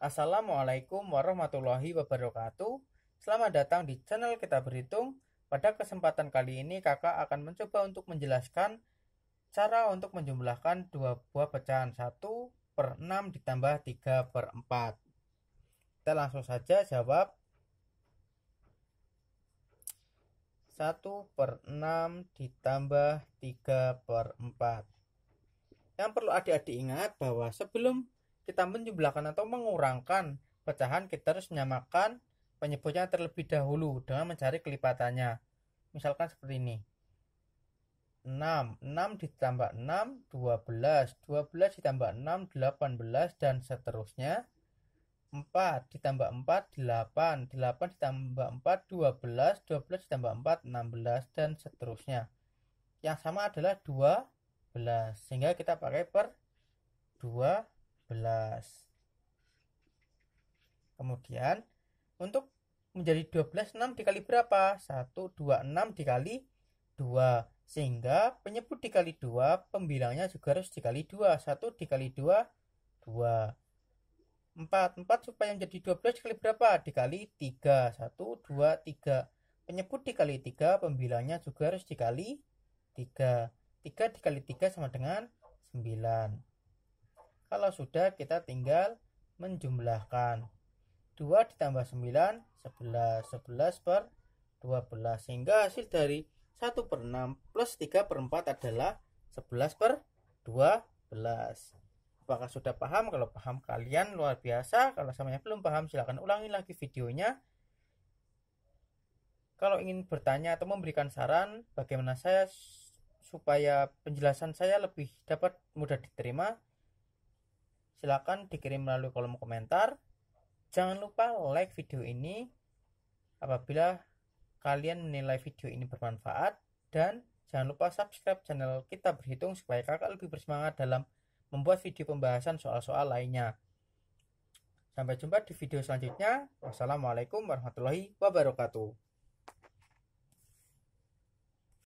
Assalamualaikum warahmatullahi wabarakatuh. Selamat datang di channel Kita Berhitung. Pada kesempatan kali ini kakak akan mencoba untuk menjelaskan cara untuk menjumlahkan dua buah pecahan 1 per 6 ditambah 3 per 4. Kita langsung saja jawab. 1 per 6 ditambah 3 per 4. Yang perlu adik-adik ingat bahwa sebelum kita menjumlahkan atau mengurangkan pecahan kita harus menyamakan penyebutnya terlebih dahulu dengan mencari kelipatannya misalkan seperti ini 6 6 ditambah 6 12 12 ditambah 6 18 dan seterusnya 4 ditambah 4 8 8 ditambah 4 12 12 ditambah 4 16 dan seterusnya yang sama adalah 12 sehingga kita pakai per 12 Kemudian untuk menjadi 12 6 dikali berapa? 1 2 6 dikali 2 sehingga penyebut dikali 2 pembilangnya juga harus dikali 2 1 dikali 2 2 4 4 supaya menjadi 12 dikali berapa? Dikali 3 1 2 3 penyebut dikali 3 pembilangnya juga harus dikali 3 3 dikali 3 sama dengan 9 kalau sudah kita tinggal menjumlahkan. 2 ditambah 9 11 11 per 12 sehingga hasil dari 1 per 6 plus 3 per 4 adalah 11 per 12 apakah sudah paham kalau paham kalian luar biasa kalau samanya belum paham silahkan ulangi lagi videonya kalau ingin bertanya atau memberikan saran bagaimana saya supaya penjelasan saya lebih dapat mudah diterima Silahkan dikirim melalui kolom komentar. Jangan lupa like video ini apabila kalian menilai video ini bermanfaat. Dan jangan lupa subscribe channel kita berhitung supaya kakak lebih bersemangat dalam membuat video pembahasan soal-soal lainnya. Sampai jumpa di video selanjutnya. Wassalamualaikum warahmatullahi wabarakatuh.